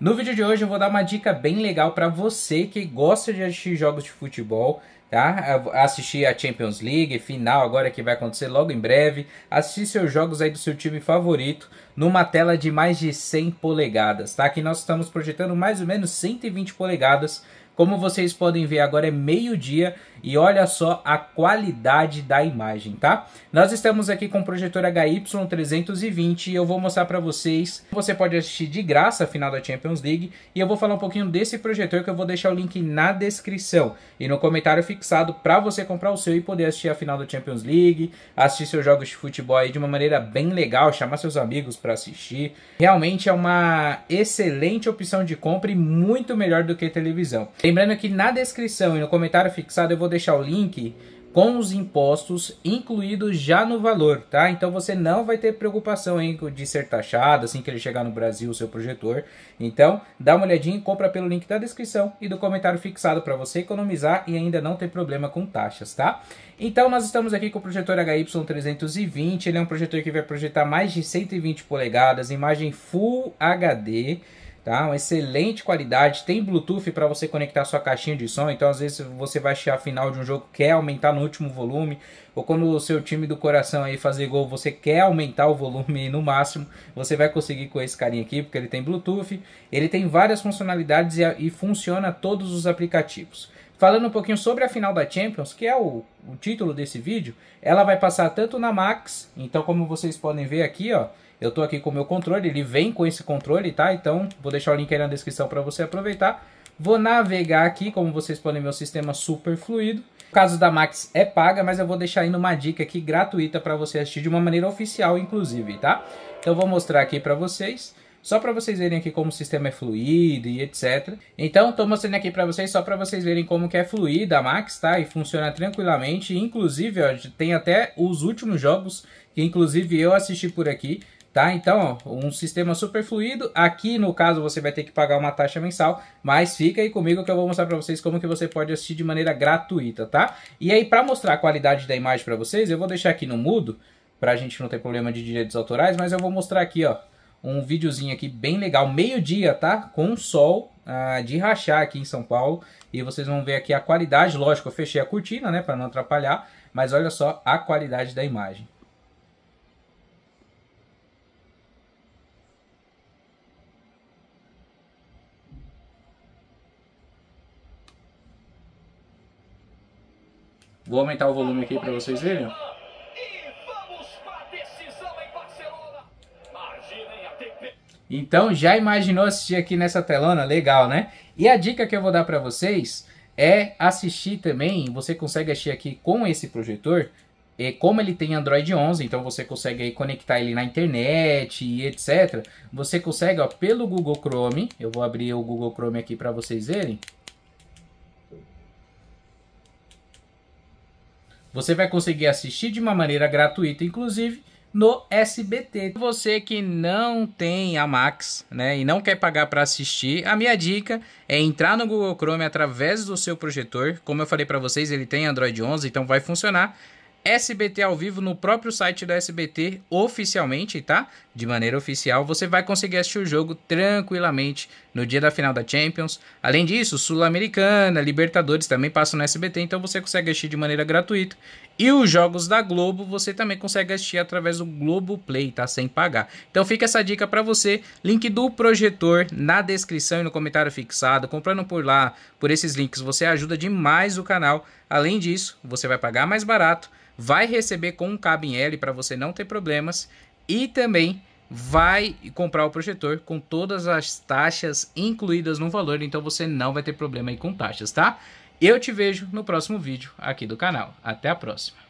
No vídeo de hoje eu vou dar uma dica bem legal para você que gosta de assistir jogos de futebol, tá? Assistir a Champions League, final agora que vai acontecer logo em breve, assistir seus jogos aí do seu time favorito numa tela de mais de 100 polegadas, tá? Aqui nós estamos projetando mais ou menos 120 polegadas. Como vocês podem ver, agora é meio-dia e olha só a qualidade da imagem, tá? Nós estamos aqui com o projetor HY320 e eu vou mostrar para vocês. Você pode assistir de graça a final da Champions League e eu vou falar um pouquinho desse projetor que eu vou deixar o link na descrição e no comentário fixado para você comprar o seu e poder assistir a final da Champions League, assistir seus jogos de futebol aí de uma maneira bem legal, chamar seus amigos para para assistir. Realmente é uma excelente opção de compra e muito melhor do que televisão. Lembrando que na descrição e no comentário fixado eu vou deixar o link com os impostos incluídos já no valor, tá? Então você não vai ter preocupação hein, de ser taxado assim que ele chegar no Brasil, o seu projetor. Então dá uma olhadinha e compra pelo link da descrição e do comentário fixado para você economizar e ainda não ter problema com taxas, tá? Então nós estamos aqui com o projetor HY320, ele é um projetor que vai projetar mais de 120 polegadas, imagem Full HD, tá? Uma excelente qualidade, tem Bluetooth para você conectar sua caixinha de som, então às vezes você vai chegar a final de um jogo, quer aumentar no último volume, ou quando o seu time do coração aí fazer gol, você quer aumentar o volume no máximo, você vai conseguir com esse carinha aqui, porque ele tem Bluetooth, ele tem várias funcionalidades e, e funciona todos os aplicativos. Falando um pouquinho sobre a final da Champions, que é o, o título desse vídeo, ela vai passar tanto na Max, então como vocês podem ver aqui, ó, eu estou aqui com o meu controle, ele vem com esse controle, tá? Então, vou deixar o link aí na descrição para você aproveitar. Vou navegar aqui, como vocês podem ver, o sistema super fluido. O caso da Max é paga, mas eu vou deixar aí numa dica aqui gratuita para você assistir de uma maneira oficial, inclusive, tá? Então, vou mostrar aqui para vocês só para vocês verem aqui como o sistema é fluido e etc. Então, estou mostrando aqui para vocês só para vocês verem como que é fluida a Max, tá? E funciona tranquilamente. Inclusive, ó, tem até os últimos jogos que inclusive eu assisti por aqui. Tá? Então, um sistema super fluido. Aqui, no caso, você vai ter que pagar uma taxa mensal, mas fica aí comigo que eu vou mostrar para vocês como que você pode assistir de maneira gratuita, tá? E aí, para mostrar a qualidade da imagem para vocês, eu vou deixar aqui no mudo, para a gente não ter problema de direitos autorais, mas eu vou mostrar aqui, ó, um videozinho aqui bem legal, meio-dia, tá? Com sol ah, de rachar aqui em São Paulo. E vocês vão ver aqui a qualidade, lógico, eu fechei a cortina, né, para não atrapalhar, mas olha só a qualidade da imagem. Vou aumentar o volume aqui para vocês verem. Então, já imaginou assistir aqui nessa telona? Legal, né? E a dica que eu vou dar para vocês é assistir também, você consegue assistir aqui com esse projetor, e é, como ele tem Android 11, então você consegue aí conectar ele na internet e etc. Você consegue, ó, pelo Google Chrome, eu vou abrir o Google Chrome aqui para vocês verem. Você vai conseguir assistir de uma maneira gratuita, inclusive, no SBT. Você que não tem a Max, né, e não quer pagar para assistir, a minha dica é entrar no Google Chrome através do seu projetor. Como eu falei para vocês, ele tem Android 11, então vai funcionar. SBT ao vivo no próprio site do SBT oficialmente, tá? De maneira oficial, você vai conseguir assistir o jogo tranquilamente no dia da final da Champions. Além disso, Sul-Americana, Libertadores também passam no SBT, então você consegue assistir de maneira gratuita. E os jogos da Globo você também consegue assistir através do Globo Play, tá? Sem pagar. Então fica essa dica para você. Link do projetor na descrição e no comentário fixado. Comprando por lá, por esses links, você ajuda demais o canal Além disso, você vai pagar mais barato, vai receber com um cabo em L para você não ter problemas e também vai comprar o projetor com todas as taxas incluídas no valor, então você não vai ter problema aí com taxas, tá? Eu te vejo no próximo vídeo aqui do canal. Até a próxima.